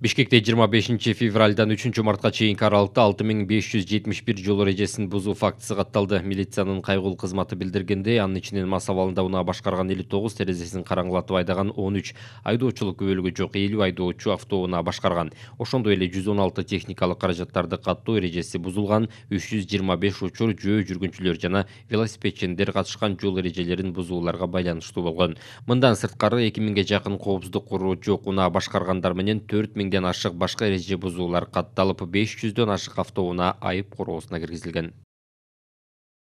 бишкекте 25 февральдан 3 мартка чейинки аралыкта 6571 жол эрежесин бузуу фактысы катталды милициянын кайгыл кызматы билдиргендей анын ичинен мас абалында унаа башкарган 59 терезесин караңгылатып айдаган 13 айдоочулук күбөлүгү жок 50 айдоочу автоунаа башкарган ошондой эле 116 техникалык каражаттарды каттоо эрежеси бузулган 325 учур жөө жүргүнчүлөр жана велосипедчиндер катышкан жол эрежелерин бузууларга байланыштуу болгон мындан сырткары 2000 миңге жакын коопсуздук куру жок унаа башкаргандар менен төрт миң миңден ашық башқа ереже қатталып 500 ден ашық автоуына айып короосуна кіргізілген.